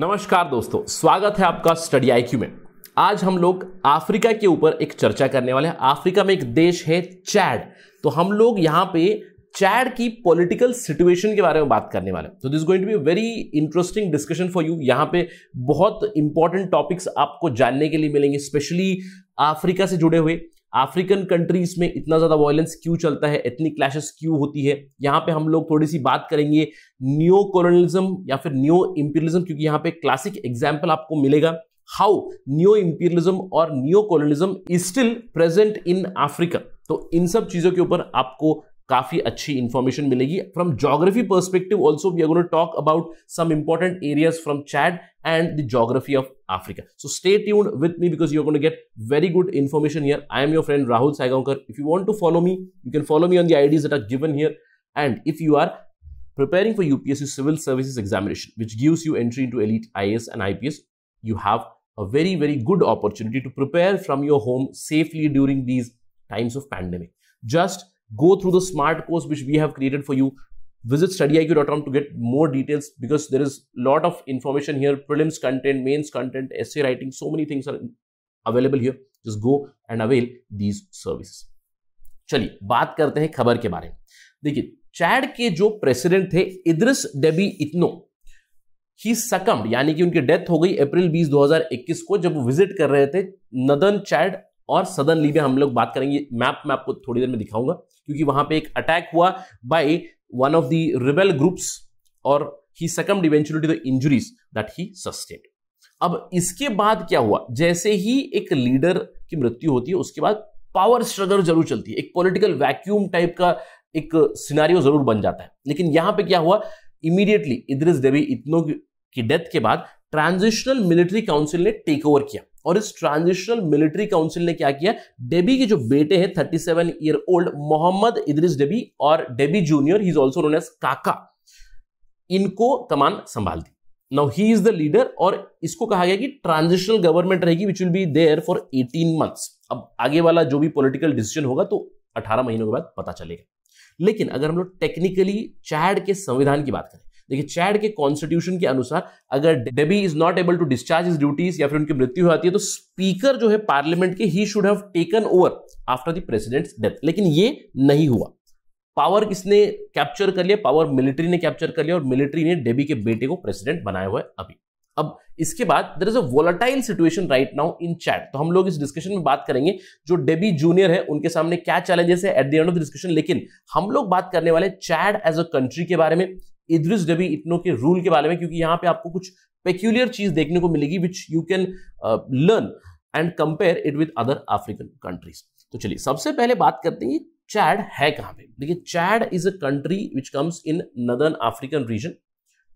नमस्कार दोस्तों स्वागत है आपका स्टडी आई में आज हम लोग अफ्रीका के ऊपर एक चर्चा करने वाले हैं अफ्रीका में एक देश है चैड तो हम लोग यहाँ पे चैड की पॉलिटिकल सिचुएशन के बारे में बात करने वाले हैं तो this going to be very interesting discussion for you यहाँ पे बहुत इंपॉर्टेंट टॉपिक्स आपको जानने के लिए मिलेंगे स्पेशली अफ्रीका से जुड़े हुए अफ्रीकन कंट्रीज में इतना ज़्यादा वायलेंस क्यों चलता है इतनी क्लैशेस क्यों होती है यहाँ पे हम लोग थोड़ी सी बात करेंगे न्यो कॉलोनलिज्म या फिर न्यो इंपीरियलिज्म क्योंकि यहाँ पे क्लासिक एग्जाम्पल आपको मिलेगा हाउ न्यो इंपीरियलिज्म और neo colonialism is still present in Africa तो इन सब चीज़ों के ऊपर आपको काफी अच्छी इंफॉर्मेशन मिलेगी from geography perspective also we are going talk about some important areas from Chad and the geography of Africa. So stay tuned with me because you're going to get very good information here. I am your friend Rahul Saigaonkar. If you want to follow me, you can follow me on the IDs that are given here. And if you are preparing for UPSC Civil Services Examination, which gives you entry into elite IS and IPS, you have a very, very good opportunity to prepare from your home safely during these times of pandemic. Just go through the smart course which we have created for you visit studyiq.com to get more details because there is a lot of information here prelims content mains content essay writing so many things are available here just go and avail these services चलिए बात करते हैं खबर के बारे में देखिए Chad के जो प्रेसिडेंट थे इद्रिस डेबी इतनो ही सकम यानी कि उनकी डेथ हो गई अप्रैल 20 2021 को जब वो विजिट कर रहे थे नदन चैड और सदन लीबिया हम लोग बात करेंगे मैप मैं आपको थोड़ी देर में दिखाऊंगा क्योंकि वहां पे एक अटैक हुआ by one of the rebel groups और he succumb eventually the injuries that he sustained अब इसके बाद क्या हुआ जैसे ही एक लीडर की मृत्यु होती है उसके बाद पावर स्ट्रगल जरूर चलती है एक पॉलिटिकल वैक्यूम टाइप का एक सिनारियो जरूर बन जाता है लेकिन यहां पे क्या हुआ इमीडिएटली इद्रिस देवी इतनों की डेथ के बाद ट्रांजिशनल मिलिट्री काउंसिल ने टेक ओवर किया और इस ट्रांजिशनल मिलिट्री काउंसिल ने क्या किया डेबी के जो बेटे हैं 37 year old Mohammed Idriss Deby और Deby junior he is also known as Kaka इनको कमान संभाल दी now he is the leader और इसको कहा गया कि ट्रांजिशनल गवर्नमेंट रहेगी which will be there for eighteen months अब आगे वाला जो भी पॉलिटिकल डिसीजन होगा तो अठारह महीनों के बाद पता चलेगा लेकिन अगर हम लोग टेक्निकली चैड के संविधान की बात करें देखिए चैड के कॉन्स्टिट्यूशन के अनुसार अगर Deby is not able to discharge is duties या फिर उनकी मृत्यु हो जाती है तो स्पीकर जो है पार्लियामेंट के he should have taken over after the president's death लेकिन ये नहीं हुआ पावर किसने कैप्चर कर लिया पावर मिलिट्री ने कैप्चर कर लिया और मिलिट्री ने डेबी के बेटे को प्रेसिडेंट बनाया हुआ है अभी अब इसके बाद there is a volatile situation right now in chat तो हम लोग इस डिस्कशन में बात करेंगे जो डेबी जूनियर है उनके सामने क्या चैलेंजेस है at the end of the discussion लेकिन हम लोग बात करने वाले चैड एज अ कंट्री के बारे में इद्रिस डबी इतनो के रूल के बारे में क्योंकि यहाँ पे आपको कुछ पेक्यूलियर चीज देखने को मिलेगी which you can learn and compare it with other African countries तो चलिए सबसे पहले बात करते हैं चैड है कहाँ पे देखिए Chad is a country which comes in northern African region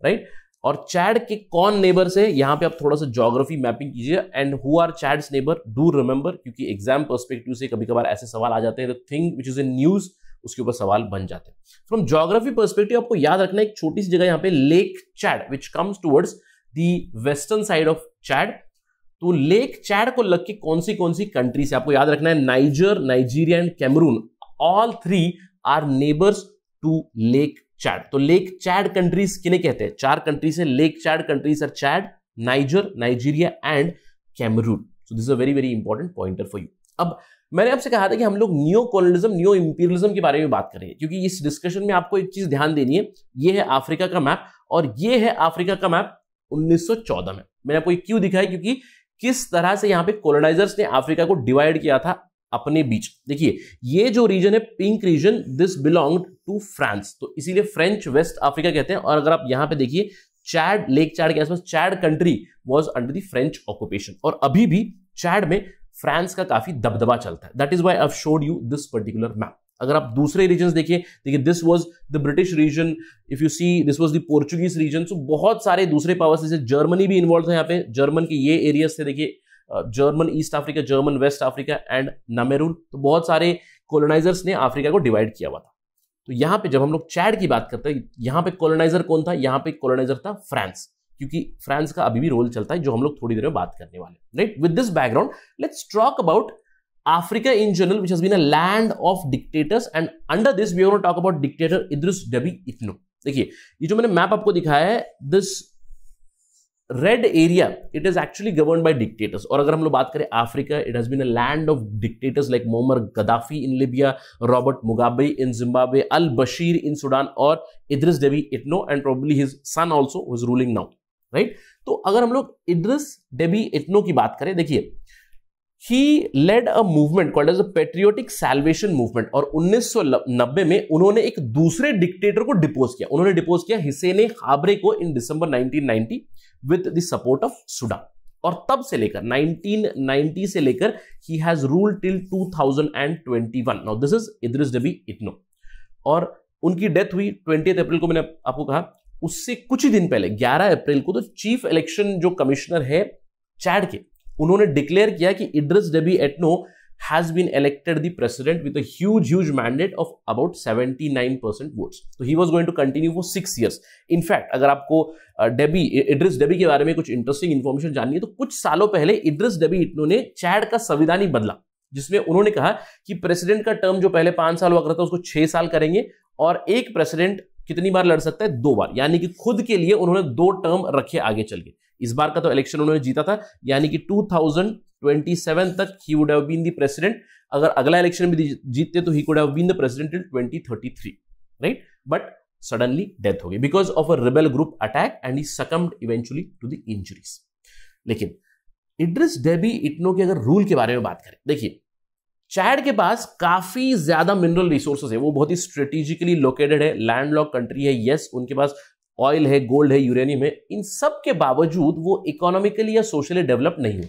right और चैड के कौन नेबर्स है यहाँ पे आप थोड़ा सा जोग्राफी मैपिंग कीजिए and who are Chad's neighbour do remember क्योंकि एग्जाम पर्सपेक्टिव से कभी कभार ऐसे सवाल आ जाते हैं the thing which is in news उसके ऊपर सवाल बन जाते हैं फ्रॉम जोग्राफी परस्पेक्टिव आपको याद रखना एक छोटी सी जगह यहाँ पे lake Chad which comes towards the western side of Chad तो लेक चैड को लग के कौन सी कौन सी कंट्री से आपको याद रखना है Niger Nigeria and Cameroon all three are neighbours to lake Chad तो लेक चैड कंट्रीज किने कहते हैं चार कंट्रीज है lake Chad countries are Chad Niger Nigeria and Cameroon so this a very very important pointer for you अब मैंने आपसे कहा था कि हम लोग न्यू कॉलोनिज्म न्यो इम्पीरियलिज्म के बारे में बात करेंगे क्योंकि इस डिस्कशन में आपको एक चीज ध्यान देनी है ये है अफ्रीका का मैप और ये है अफ्रीका का मैप 1914 में मैंने आपको क्यों दिखाया क्योंकि किस तरह से यहाँ पे कॉलोनाइजर्स ने अफ्रीका को डिवाइड किया था अपने बीच देखिए ये जो रीजन है pink region this belong to France तो इसीलिए फ्रेंच वेस्ट अफ्रीका कहते हैं और अगर आप यहाँ पे देखिए चैड लेक चैड के आसपास Chad country was under the French occupation और अभी भी चैड में फ्रांस का काफी दबदबा चलता है that is why I showed you this particular map अगर आप दूसरे रीजन देखिए देखिए this was the British region if you see this was the Portuguese region so बहुत सारे दूसरे पावर्स जैसे जर्मनी भी इन्वॉल्व है यहाँ पे जर्मन के ये एरियाज थे देखिए German East Africa German West Africa and Cameroon तो बहुत सारे कॉलोनाइजर्स ने अफ्रीका को डिवाइड किया हुआ था तो यहाँ पे जब हम लोग चैड की बात करते हैं यहाँ पे कॉलोनाइजर कौन था यहाँ पे कॉलोनाइजर था फ्रांस क्योंकि फ्रांस का अभी भी रोल चलता है जो हम लोग थोड़ी देर में बात करने वाले right with this background let's talk about Africa in general which has been a land of dictators and under this we talk about dictator Idriss Deby dictator देखिए ये जो मैंने मैप आपको दिखाया है this red area it is actually govern by dictators और अगर हम लोग बात करें Africa it has been a land of dictators like Muammar Gaddafi in Libya Robert Mugabe in Zimbabwe al Bashir in Sudan और Idriss Deby Itno and probably his son also is ruling now right तो अगर हम लोग Idris Debbie इतनो की बात करें देखिए he led a movement called as a patriotic salvation movement और 1990 में उन्होंने एक दूसरे डिक्टेटर को डिपोज किया उन्होंने डिपोज किया हिसेने हाबरे को in December 1990 with the support of Sudan और तब से लेकर 1990 से लेकर he has rule till 2021 now this is Idriss Deby Itno और उनकी डेथ हुई 20 अप्रैल को मैंने आपको कहा उससे कुछ ही दिन पहले 11 अप्रैल को तो चीफ इलेक्शन जो कमिश्नर है चैड के उन्होंने डिक्लेयर किया कि Idriss Deby Itno has been elected the president with huge huge mandate of about 79 percent votes तो he was going to continue for six years in fact अगर आपको डेबी इड्रिस डेबी के बारे में कुछ इंटरेस्टिंग इन्फॉर्मेशन जाननी है तो कुछ सालों पहले इड्रिस डेबी इटनो ने चैड का संविधान ही बदला जिसमें उन्होंने कहा कि प्रेसिडेंट का टर्म जो पहले पांच साल हुआ करता था उसको छह साल करेंगे और एक प्रेसिडेंट कितनी बार लड़ सकता है दो बार यानी कि खुद के लिए उन्होंने दो टर्म रखे आगे चल के इस बार का तो इलेक्शन उन्होंने जीता था यानी कि 2027 तक he would have been the president अगर अगला इलेक्शन भी जीतते तो he could have been the president till 2033 right but suddenly death हो गई because of a rebel group attack and he succumbed eventually to the injuries लेकिन Idriss Deby Itno के अगर रूल के बारे में बात करें देखिए चैड के पास काफी ज्यादा मिनरल रिसोर्सेज है वो बहुत ही स्ट्रेटेजिकली लोकेटेड है लैंड लॉक कंट्री है यस उनके पास ऑयल है गोल्ड है यूरेनियम है इन सब के बावजूद वो इकोनॉमिकली या सोशली डेवलप नहीं है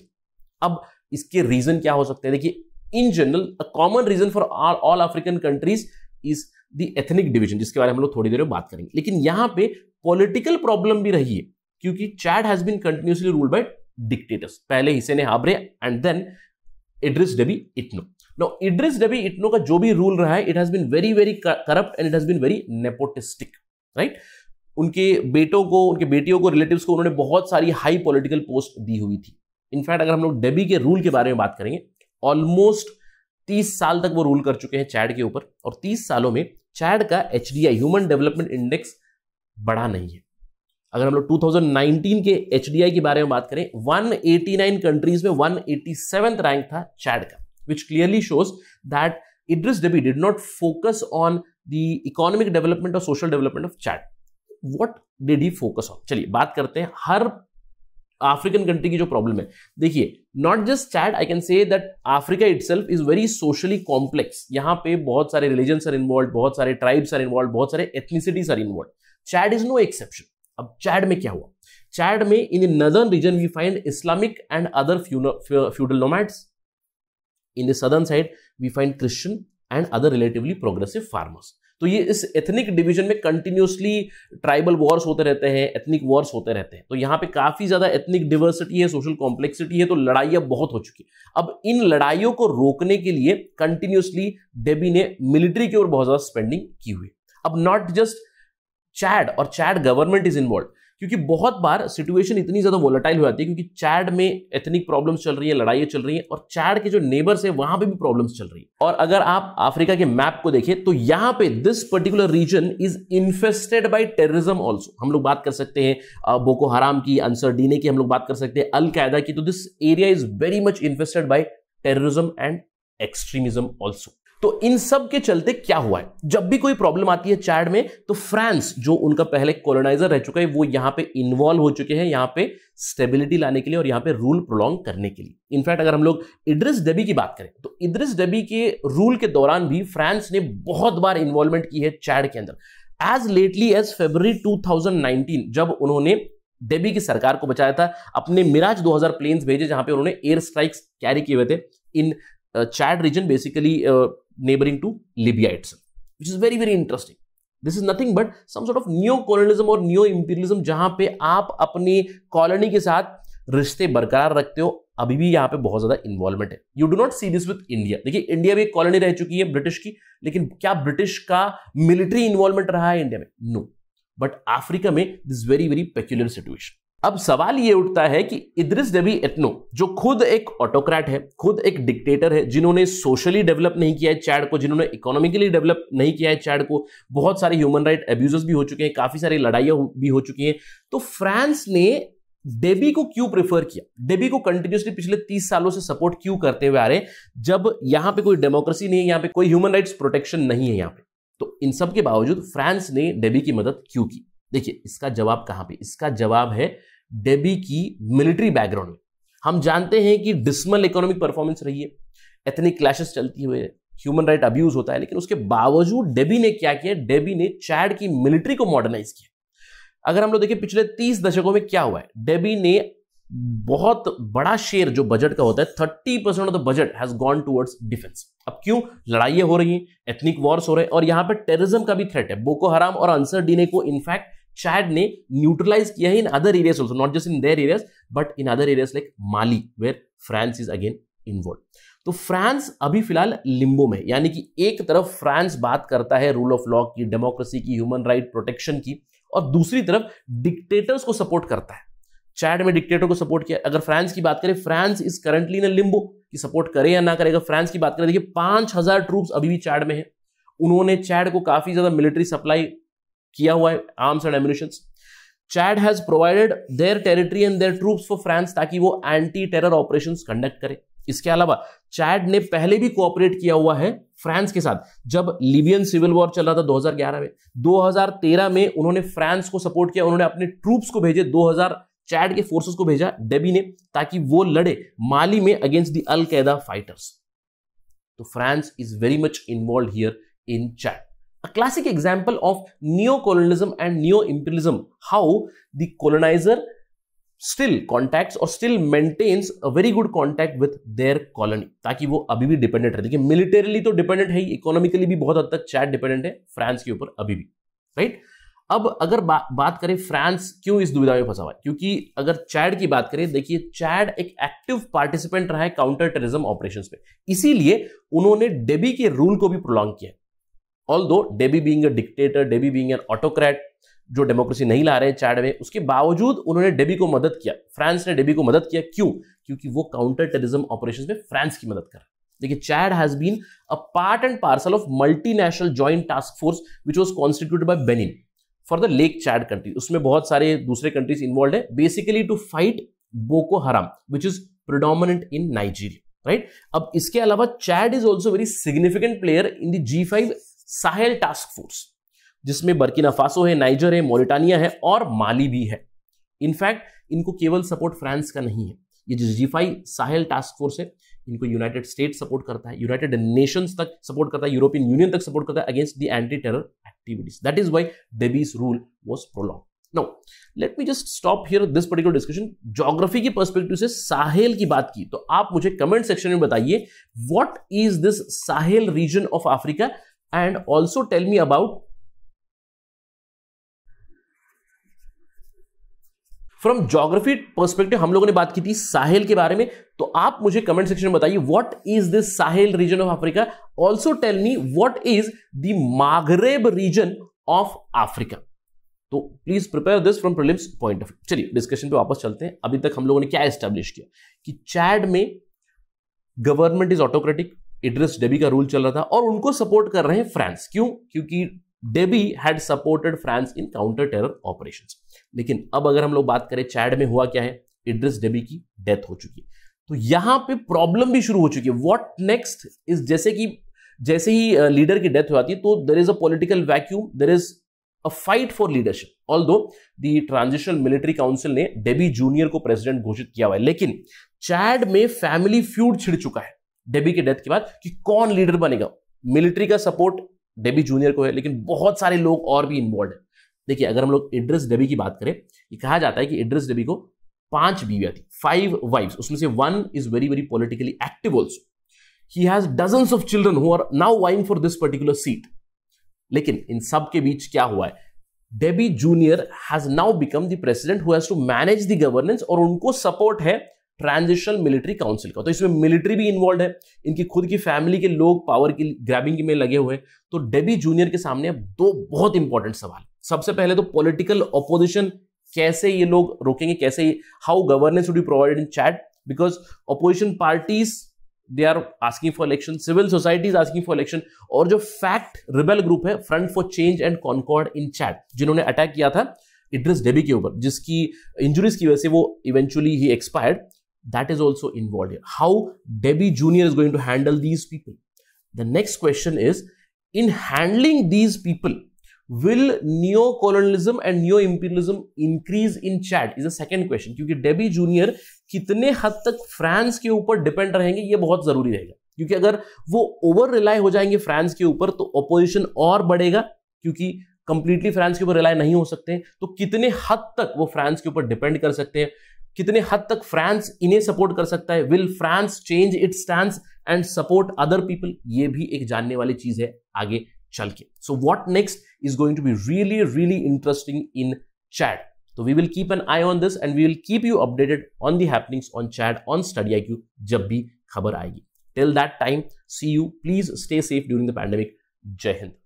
अब इसके रीजन क्या हो सकते हैं देखिए in general a common reason for all African countries is the ethnic division जिसके बारे में हम लोग थोड़ी देर में बात करेंगे लेकिन यहाँ पे पॉलिटिकल प्रॉब्लम भी रही है क्योंकि Chad has been continuously ruled by dictators पहले Hissene Habre and then Idriss Deby Itno no Idriss Deby Itno का जो भी रूल रहा है it has been very very corrupt and it has been very nepotistic right उनके बेटों को उनके बेटियों को रिलेटिव्स को उन्होंने बहुत सारी हाई पॉलिटिकल पोस्ट दी हुई थी इनफैक्ट अगर हम लोग डेबी के रूल के बारे में बात करेंगे ऑलमोस्ट तीस साल तक वो रूल कर चुके हैं चैड के ऊपर और तीस सालों में चैड का H D I human development index बढ़ा नहीं है अगर हम लोग 2019 के एच डी आई के बारे में बात करें 189 कंट्रीज में वन एटी रैंक था चैड का which clearly shows that Idris Deby did not focus on the economic development or social development of Chad. What did he focus on? चलिए बात करते हैं हर African country की जो problem है देखिए not just Chad, I can say that Africa itself is very socially complex. यहाँ पे बहुत सारे religions are involved, बहुत सारे tribes are involved, बहुत सारे ethnicities are involved. Chad is no exception. अब चैड में क्या हुआ चैड में in northern region we find Islamic and other feudal nomads in the southern side we find Christian and other relatively progressive farmers तो ये इस ethnic division में continuously tribal wars होते रहते हैं एथनिक वॉर्स होते रहते हैं तो यहाँ पे काफी ज्यादा एथनिक डिवर्सिटी है सोशल कॉम्प्लेक्सिटी है तो लड़ाइयाँ बहुत हो चुकी अब इन लड़ाइयों को रोकने के लिए कंटिन्यूसली डेबी ने मिलिट्री की ओर बहुत ज्यादा स्पेंडिंग की हुई अब नॉट जस्ट चैड और चैड गवर्नमेंट इज इन्वॉल्व क्योंकि बहुत बार सिचुएशन इतनी ज़्यादा वोलाटाइल हो जाती है क्योंकि चैड में एथनिक प्रॉब्लम्स चल रही है लड़ाइयाँ चल रही हैं और चैड के जो नेबर्स है वहां पे भी प्रॉब्लम्स चल रही है और अगर आप अफ्रीका के मैप को देखें तो यहां पे this particular region is infested by terrorism also हम लोग बात कर सकते हैं बोको हराम की अंसर डीने की हम लोग बात कर सकते हैं अल कायदा की तो this area is very much infested by terrorism and extremism also तो इन सब के चलते क्या हुआ है जब भी कोई प्रॉब्लम आती है चैड में तो फ्रांस जो उनका पहले कॉलोनाइजर रह चुका है वो यहां पे इन्वॉल्व हो चुके हैं यहां पे स्टेबिलिटी लाने के लिए और यहां पे रूल प्रोलॉन्ग करने के लिए इनफैक्ट अगर हम लोग इड्रिस डेबी की बात करें तो इड्रिस डेबी के रूल के दौरान भी फ्रांस ने बहुत बार इन्वॉल्वमेंट की है चैड के अंदर as lately as February जब उन्होंने डेबी की सरकार को बचाया था अपने मिराज 2000 प्लेन्स भेजे जहां पे उन्होंने एयर स्ट्राइक्स कैरी किए हुए थे in Chad region basically neighboring to Libya itself, which is very, very interesting. This is nothing but some sort of new colonialism और न्यू इंपीरियलिज्म जहां पे आप अपनी कॉलोनी के साथ रिश्ते बरकरार रखते हो अभी भी यहाँ पे बहुत ज्यादा इन्वॉल्वमेंट है you do not see this with India देखिए इंडिया भी एक कॉलोनी रह चुकी है ब्रिटिश की लेकिन क्या ब्रिटिश का मिलिट्री इन्वॉल्वमेंट रहा है इंडिया में नो बट अफ्रीका में this very very peculiar situation अब सवाल ये उठता है कि इद्रिस डेबी एटनो जो खुद एक ऑटोक्रेट है खुद एक डिक्टेटर है जिन्होंने सोशली डेवलप नहीं किया है चैड को जिन्होंने इकोनॉमिकली डेवलप नहीं किया है चैड को बहुत सारे ह्यूमन राइट एब्यूजेस भी हो चुके हैं काफी सारी लड़ाइयाँ भी हो चुकी हैं तो फ्रांस ने डेबी को क्यों प्रेफर किया डेबी को कंटिन्यूसली पिछले तीस सालों से सपोर्ट क्यों करते हुए आ रहे जब यहां पे कोई डेमोक्रेसी नहीं है यहाँ पे कोई ह्यूमन राइट्स प्रोटेक्शन नहीं है यहाँ पे तो इन सब के बावजूद फ्रांस ने डेबी की मदद क्यों की देखिए इसका जवाब कहां पे इसका जवाब है डेबी की मिलिट्री बैकग्राउंड में हम जानते हैं कि डिस्मल इकोनॉमिक परफॉर्मेंस रही है एथनिक क्लैशेस चलती हुई ह्यूमन राइट अब्यूज होता है लेकिन उसके बावजूद डेबी ने क्या किया डेबी ने चैड की मिलिट्री को मॉडर्नाइज किया अगर हम लोग देखें पिछले तीस दशकों में क्या हुआ है डेबी ने बहुत बड़ा शेयर जो बजट का होता है thirty percent of the budget has gone towards defence अब क्यों लड़ाइयां हो रही हैं एथनिक वॉर्स हो रहे हैं और यहां पर टेररिज्म का भी थ्रेट है बोको हराम और अंसर डीने को in fact Chad ne neutralized kiya in other areas also not just in their areas but in other areas like Mali where France is again involve तो फ्रांस अभी फिलहाल Limbo में यानी कि एक तरफ फ्रांस बात करता है रूल ऑफ लॉ की डेमोक्रेसी की ह्यूमन राइट प्रोटेक्शन की और दूसरी तरफ डिक्टेटर्स को सपोर्ट करता है चैड में डिक्टेटर को सपोर्ट किया अगर फ्रांस की बात करें France is currently in limbo की सपोर्ट करे या ना करे अगर फ्रांस की बात करें देखिए पांच हजार ट्रूप्स अभी भी चैड में है उन्होंने चैड को काफी ज्यादा मिलिट्री सप्लाई किया हुआ है arms and ammunition Chad has provided their territory and their troops for France ताकि वो एंटी टेरर ऑपरेशन कंडक्ट करे इसके अलावा चैड ने पहले भी कोऑपरेट किया हुआ है फ्रांस के साथ जब लिबियन सिविल वॉर चल रहा था 2011 में 2013 में उन्होंने फ्रांस को सपोर्ट किया उन्होंने अपने ट्रूप्स को भेजे 2000 चैड के फोर्सेस को भेजा डेबी ने ताकि वो लड़े माली में against the Al Qaeda fighters तो France is very much involve here in Chad a classic example of neo-colonialism and neo-imperialism, how the colonizer still contacts or still maintains a very good contact with their colony ताकि वो अभी भी dependent रहे देखिए militarily तो dependent है economically economically भी बहुत हद तक चैट डिपेंडेंट है फ्रांस के ऊपर अभी भी राइट अब अगर बा, बात करें फ्रांस क्यों इस दुविधा में फंसा हुआ है क्योंकि अगर चैड की बात करें देखिए चैड एक एक्टिव पार्टिसिपेंट रहा है काउंटर टेररिज्म ऑपरेशंस पे इसीलिए उन्होंने डेबी के रूल को भी प्रोलॉन्ग किया although Deby being dictator Deby being an autocrat जो डेमोक्रेसी नहीं ला रहे हैं चैड में उसके बावजूद उन्होंने डेबी को मदद किया फ्रांस ने डेबी को मदद किया क्यों क्योंकि वो काउंटर टेररिज्म ऑपरेशन में फ्रांस की मदद कर रहा है देखिए Chad has been a part and parcel of multinational joint task force which was constitute by Benin for the lake Chad country उसमें बहुत सारे दूसरे कंट्रीज इन्वॉल्व है basically to fight Boko Haram which is predominant in Nigeria right अब इसके अलावा Chad is also very significant player in the G five Sahel task force जिसमें Burkina Faso है नाइजर है मोरिटानिया है और माली भी है इनफैक्ट इनको केवल सपोर्ट फ्रांस का नहीं है ये जो जीफाई साहेल टास्क फोर्स है इनको यूनाइटेड स्टेट सपोर्ट करता है यूनाइटेड नेशंस तक सपोर्ट करता है यूरोपियन यूनियन तक सपोर्ट करता है against the anti terror activities that is why Deby's rule was prolong no let me just stop here this particular discussion geography की perspective से साहेल की बात की तो आप मुझे कमेंट सेक्शन में बताइए what is this Sahel region of Africa and also tell me about from geography perspective हम लोगों ने बात की थी साहेल के बारे में तो आप मुझे कमेंट सेक्शन में बताइए what is this Sahel region of Africa also tell me what is the Maghreb region of Africa तो please prepare this from prelims point of view चलिए डिस्कशन पे वापस चलते हैं अभी तक हम लोगों ने क्या एस्टेब्लिश किया कि चैड में government is autocratic Idriss Deby का रूल चल रहा था और उनको सपोर्ट कर रहे हैं फ्रांस क्यों क्योंकि Deby had supported France in counter terror operation लेकिन अब अगर हम लोग बात करें चैड में हुआ क्या है इड्रिस डेबी की डेथ हो चुकी है तो यहां पे प्रॉब्लम भी शुरू हो चुकी है व्हाट नेक्स्ट इज जैसे कि जैसे ही लीडर की डेथ हो जाती है तो there is a political vacuum there is a fight for leadership although the transitional military council ने डेबी जूनियर को प्रेसिडेंट घोषित किया हुआ है लेकिन चैड में फैमिली फ्यूड छिड़ चुका है डेबी के डेथ के बाद कि कौन लीडर बनेगा मिलिट्री का सपोर्ट डेबी जूनियर को है लेकिन बहुत सारे लोग और भी इन्वॉल्व है देखिए अगर हम लोग इड्रेस डेबी की बात करें ये कहा जाता है कि इड्रेस डेबी को पांच बीवियां थी फाइव वाइफ्स उसमें से one is very very politically active also he has dozen of children who are now vying for this particular seat लेकिन इन सब के बीच क्या हुआ है Deby junior has now become the president who has to manage the governance और उनको सपोर्ट है ट्रांजिशनल मिलिट्री काउंसिल का तो इसमें मिलिट्री भी इन्वॉल्व है इनकी खुद की फैमिली के लोग पावर की ग्रैबिंग में लगे हुए तो डेबी जूनियर के सामने अब दो बहुत इंपॉर्टेंट सवाल सबसे पहले तो पॉलिटिकल अपोजिशन कैसे ये लोग रोकेंगे कैसे how governance would be provided in Chad because opposition parties they are asking for election civil society asking for election और जो फैक्ट रिबेल ग्रुप है Front for Change and Concord in Chad जिन्होंने attack किया था Idris Debbie के ऊपर जिसकी injuries की वजह से वो eventually he expired that is also involved here. How Debbie junior is going to handle these people. The next question is, in handling these people, will neo-colonialism and neo-imperialism increase in Chad? Is the second question. क्योंकि debbie junior कितने हद तक France के ऊपर depend रहेंगे ये बहुत जरूरी रहेगा क्योंकि अगर वो ओवर रिलाय हो जाएंगे फ्रांस के ऊपर तो अपोजिशन और बढ़ेगा क्योंकि कंप्लीटली फ्रांस के ऊपर रिलाय नहीं हो सकते तो कितने हद तक वो फ्रांस के ऊपर डिपेंड कर सकते हैं कितने हद तक फ्रांस इन्हें सपोर्ट कर सकता है will France change it stand and support other people ये भी एक जानने वाली चीज है आगे चल के so what next is going to be really really interesting in chat तो we will keep an eye on this and we will keep you updated on the happenings on chat on Study I Q जब भी खबर आएगी till that time see you please stay safe during the pandemic Jai Hind